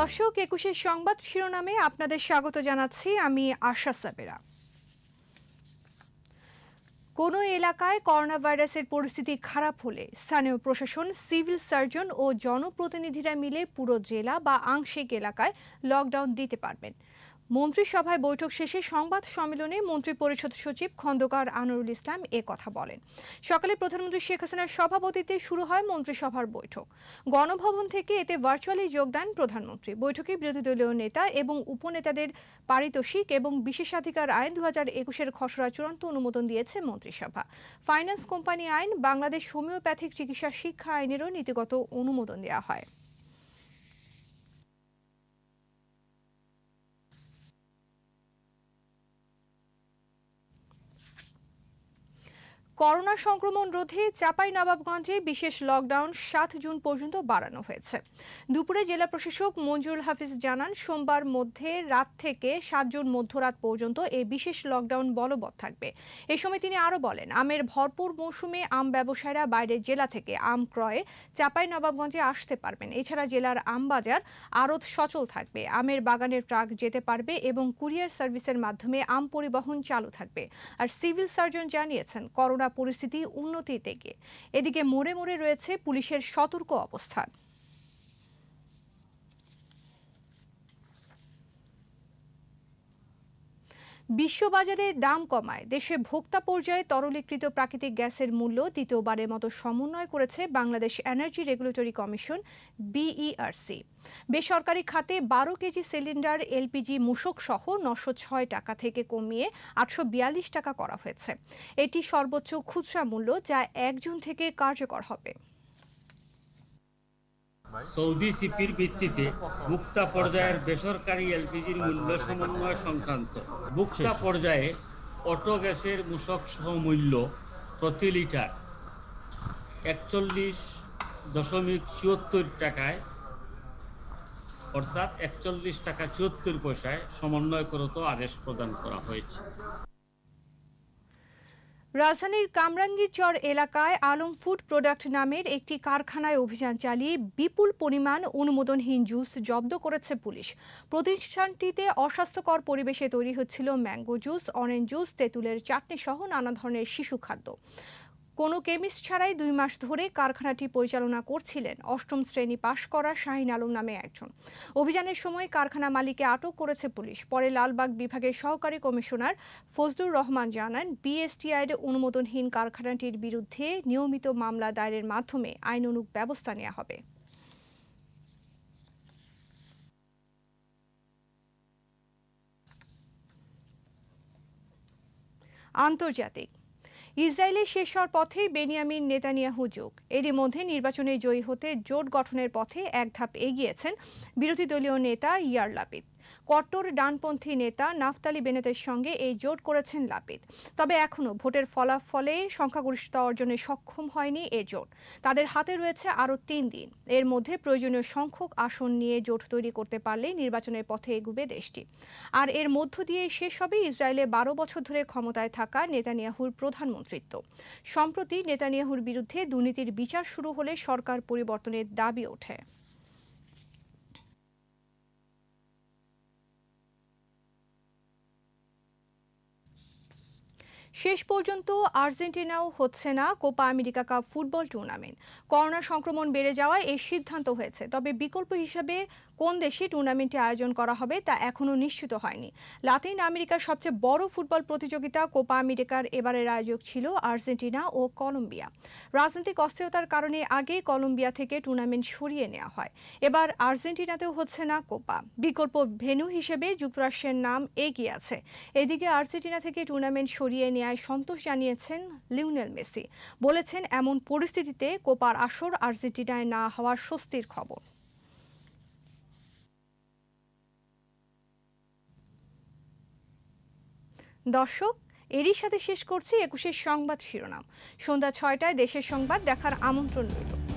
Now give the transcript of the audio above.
দর্শক একুশের সংবাদ শিরোনামে আপনাদের স্বাগত জানাচ্ছি আমি আশা সাবেরা কোনো এলাকায় করোনা ভাইরাসের পরিস্থিতি খারাপ হলে স্থানীয় প্রশাসন সিভিল সার্জন ও জনপ্রতিনিধিরা মিলে পুরো জেলা বা আংশিক এলাকায় লকডাউন দিতে পারবেন মন্ত্রিসভায় বৈঠক শেষে সংবাদ সম্মেলনে মন্ত্রী পরিষদ সচিব খন্দকার আনুরুল ইসলাম এ কথা বলেন সকালে প্রধানমন্ত্রী শেখ হাসিনার সভাপতিত্বে শুরু হয় মন্ত্রিসভার বৈঠক গণভবন থেকে এতে ভার্চুয়ালি যোগ দেন প্রধানমন্ত্রী বৈঠকে বিরোধী দলীয় নেতা এবং উপনেতাদের পারিতোষিক এবং বিশেষাধিকার আইন দু হাজার একুশের খসড়া চূড়ান্ত অনুমোদন দিয়েছে মন্ত্রিসভা ফাইন্যান্স কোম্পানি আইন বাংলাদেশ হোমিওপ্যাথিক চিকিৎসা শিক্ষা আইনেরও নীতিগত অনুমোদন দেওয়া হয় করোনা সংক্রমণ রোধে চাপাই নবাবগঞ্জে বিশেষ লকডাউন সাত জুন পর্যন্ত বাড়ানো হয়েছে দুপুরে জেলা প্রশাসক মঞ্জুরুল হাফিজ জানান সোমবার মধ্যে রাত থেকে সাত জুন মধ্যরাত পর্যন্ত এই বিশেষ লকডাউন বলবৎ থাকবে এ সময় তিনি আরও বলেন আমের ভরপুর মৌসুমে আম ব্যবসায়ীরা বাইরের জেলা থেকে আম ক্রয়ে চাপাই নবাবগঞ্জে আসতে পারবেন এছাড়া জেলার আম বাজার আরত সচল থাকবে আমের বাগানের ট্রাক যেতে পারবে এবং কুরিয়ার সার্ভিসের মাধ্যমে আম পরিবহন চালু থাকবে আর সিভিল সার্জন জানিয়েছেন করোনা পরিস্থিতি উন্নতির দিকে এদিকে মোড়ে মোড়ে রয়েছে পুলিশের সতর্ক অবস্থান বিশ্ববাজারে দাম কমায় দেশে ভোক্তা পর্যায়ে তরলীকৃত প্রাকৃতিক গ্যাসের মূল্য দ্বিতীয়বারের মতো সমন্বয় করেছে Bangladesh energy regulatory commission BERC বেসরকারি খাতে বারো কেজি সিলিন্ডার এলপিজি মূসক সহ নশো ছয় টাকা থেকে কমিয়ে আটশো বিয়াল্লিশ টাকা করা হয়েছে এটি সর্বোচ্চ খুচরা মূল্য যা এক জুন থেকে কার্যকর হবে সৌদি সিপির ভিত্তিতে মুক্তা পর্যায়ের বেসরকারি এলপিজির মূল্য সমন্বয় সংক্রান্ত মুক্তা পর্যায়ে অটো গ্যাসের মূসক সহ মূল্য প্রতি লিটার একচল্লিশ দশমিক চুয়াত্তর টাকায় অর্থাৎ একচল্লিশ টাকা চুয়াত্তর পয়সায় সমন্বয়করত আদেশ প্রদান করা হয়েছে রাজধানীর কামরাঙ্গীরচর এলাকায় আলম ফুড প্রোডাক্ট নামের একটি কারখানায় অভিযান চালিয়ে বিপুল পরিমাণ অনুমোদনহীন জুস জব্দ করেছে পুলিশ প্রতিষ্ঠানটিতে অস্বাস্থ্যকর পরিবেশে তৈরি হচ্ছিল ম্যাঙ্গো জুস অরেঞ্জ জুস তেঁতুলের চাটনি সহ নানা ধরনের শিশু খাদ্য কোনো কেমিস্ট ছাড়াই দুই মাস ধরে কারখানাটি পরিচালনা করছিলেন অষ্টম শ্রেণী পাশ করা শাহিন আলম নামে একজন অভিযানের সময় কারখানা মালিককে আটক করেছে পুলিশ পরে লালবাগ বিভাগের সহকারী কমিশনার ফজলুর রহমান জানান বিএসটিআইয়ের অনুমোদনহীন কারখানাটির বিরুদ্ধে নিয়মিত মামলা দায়েরের মাধ্যমে আইন অনুক ব্যবস্থা নেওয়া হবে আন্তর্জাতিক ইসরায়েলের শেষ হওয়ার পথেই বেনিয়ামিন নেতানিয়াহু যোগ এরই মধ্যে নির্বাচনে জয়ী হতে জোট গঠনের পথে এক ধাপ এগিয়েছেন বিরোধী দলীয় নেতা ইয়ার লাপিত কট্টর ডানপন্থী নেতা নাফতালি বেনেতের সঙ্গে এই জোট করেছেন লাপিদ তবে এখনও ভোটের ফলাফলে সংখ্যাগরিষ্ঠতা অর্জনে সক্ষম হয়নি এ জোট তাদের হাতে রয়েছে আরও তিন দিন এর মধ্যে প্রয়োজনীয় সংখ্যক আসন নিয়ে জোট তৈরি করতে পারলে নির্বাচনের পথে এগুবে দেশটি আর এর মধ্য দিয়ে শেষ হবে ইসরায়েলে বারো বছর ধরে ক্ষমতায় থাকা নেতানিয়াহুর প্রধানমন্ত্রিত্ব সম্প্রতি নেতানিয়াহুর বিরুদ্ধে দুর্নীতির বিচার শুরু হলে সরকার পরিবর্তনের দাবি ওঠে শেষ পর্যন্ত আর্জেন্টিনাও হচ্ছে না Copa America cup football tournament corona সংক্রমণ বেড়ে যাওয়ায় এই সিদ্ধান্ত হয়েছে তবে বিকল্প হিসাবে কোন দেশে টুর্নামেন্টটি আয়োজন করা হবে তা এখনও নিশ্চিত হয়নি লাতিন আমেরিকার সবচেয়ে বড় ফুটবল প্রতিযোগিতা কোপা আমেরিকার এবারের আয়োজক ছিল আর্জেন্টিনা ও কলম্বিয়া রাজনৈতিক অস্থিরতার কারণে আগে কলম্বিয়া থেকে টুর্নামেন্ট সরিয়ে নেওয়া হয় এবার আর্জেন্টিনাতেও হচ্ছে না কোপা বিকল্প ভেন্যু হিসেবে যুক্তরাষ্ট্রের নাম এগিয়ে আছে এদিকে আর্জেন্টিনা থেকে টুর্নামেন্ট সরিয়ে নেওয়া নেয় সন্তোষ জানিয়েছেন লিওনেল মেসি বলেছেন এমন পরিস্থিতিতে কোপার আসর আর্জেন্টিনায় না হওয়ার স্বস্তির খবর দর্শক এরই সাথে শেষ করছি একুশের সংবাদ শিরোনাম সন্ধ্যা ছয়টায় দেশের সংবাদ দেখার আমন্ত্রণ রইল